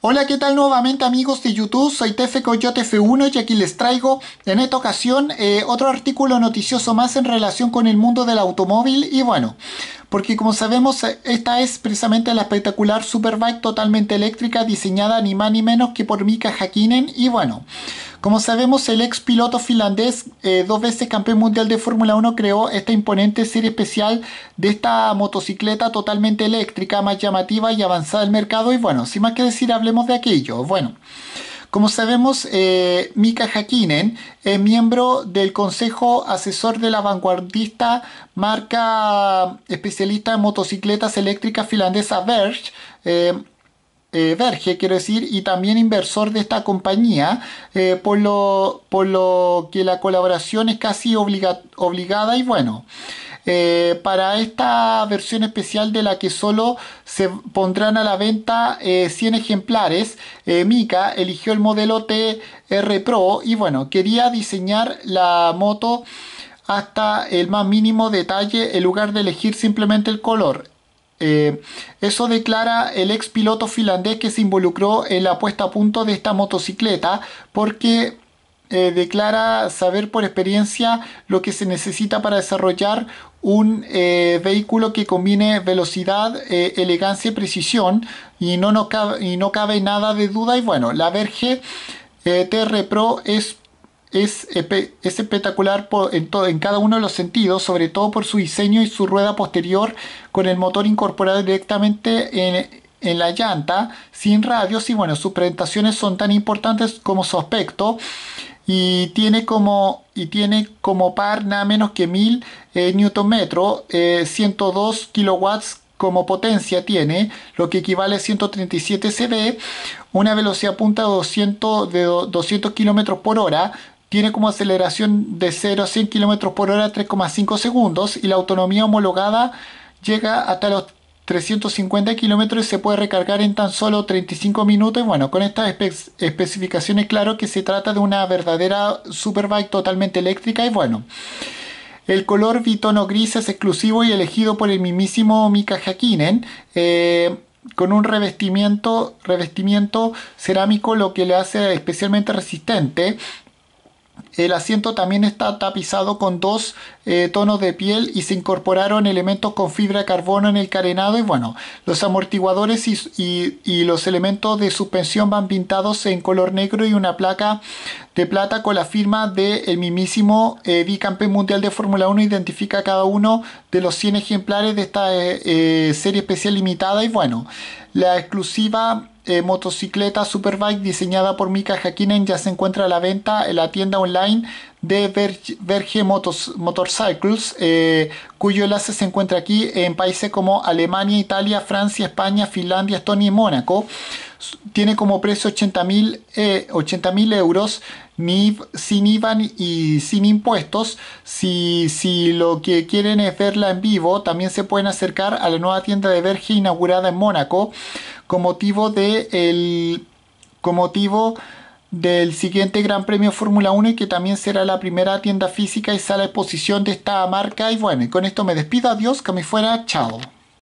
Hola, ¿qué tal nuevamente amigos de YouTube? Soy Tefe Coyote F1 y aquí les traigo en esta ocasión eh, otro artículo noticioso más en relación con el mundo del automóvil y bueno, porque como sabemos eh, esta es precisamente la espectacular Superbike totalmente eléctrica diseñada ni más ni menos que por Mika Hakinen y bueno... Como sabemos, el ex piloto finlandés, eh, dos veces campeón mundial de Fórmula 1, creó esta imponente serie especial de esta motocicleta totalmente eléctrica, más llamativa y avanzada del mercado. Y bueno, sin más que decir, hablemos de aquello. Bueno. Como sabemos, eh, Mika Hakkinen es miembro del Consejo Asesor de la vanguardista marca especialista en motocicletas eléctricas finlandesa Verge. Eh, eh, verge, quiero decir, y también inversor de esta compañía, eh, por, lo, por lo que la colaboración es casi obligada y bueno. Eh, para esta versión especial de la que solo se pondrán a la venta 100 ejemplares, Mika eligió el modelo TR Pro y bueno, quería diseñar la moto hasta el más mínimo detalle en lugar de elegir simplemente el color. Eh, eso declara el ex piloto finlandés que se involucró en la puesta a punto de esta motocicleta porque eh, declara saber por experiencia lo que se necesita para desarrollar un eh, vehículo que combine velocidad, elegancia y precisión y no, y no cabe nada de duda y bueno, la Verge TR Pro es es, espectacular en, en cada uno de los sentidos, sobre todo por su diseño y su rueda posterior con el motor incorporado directamente en, la llanta, sin radios y bueno, sus presentaciones son tan importantes como su aspecto y tiene como y tiene como par nada menos que 1000 Nm eh, newton metro 102 eh, kilowatts como potencia tiene lo que equivale a 137 cb una velocidad punta de 200 de 200 kilómetros por hora tiene como aceleración de 0 a 100 km por hora 3,5 segundos y la autonomía homologada llega hasta los 350 km y se puede recargar en tan solo 35 minutos. Bueno, con estas especificaciones, claro que se trata de una verdadera superbike totalmente eléctrica y bueno. El color bitono gris es exclusivo y elegido por el mismísimo Mika Hakinen eh, con un revestimiento, revestimiento cerámico lo que le hace especialmente resistente el asiento también está tapizado con dos eh, tonos de piel y se incorporaron elementos con fibra de carbono en el carenado y bueno, los amortiguadores y, los elementos de suspensión van pintados en color negro y una placa de plata con la firma del de mismísimo eh, bicampeón mundial de Fórmula 1 identifica cada uno de los 100 ejemplares de esta eh, eh, serie especial limitada y bueno, la exclusiva eh, motocicleta Superbike diseñada por Mika Hakkinen ya se encuentra a la venta en la tienda online de Verge, Motorcycles, eh, cuyo enlace se encuentra aquí en países como Alemania, Italia, Francia, España, Finlandia, Estonia y Mónaco. Tiene como precio 80.000 eh, euros sin IVA y sin impuestos. Si, si, lo que quieren es verla en vivo, también se pueden acercar a la nueva tienda de Verge inaugurada en Mónaco con motivo de motivo del siguiente Gran Premio Fórmula 1 que también será la primera tienda física y sala de exposición de esta marca. Y bueno, con esto me despido, adiós, que me fuera, chao.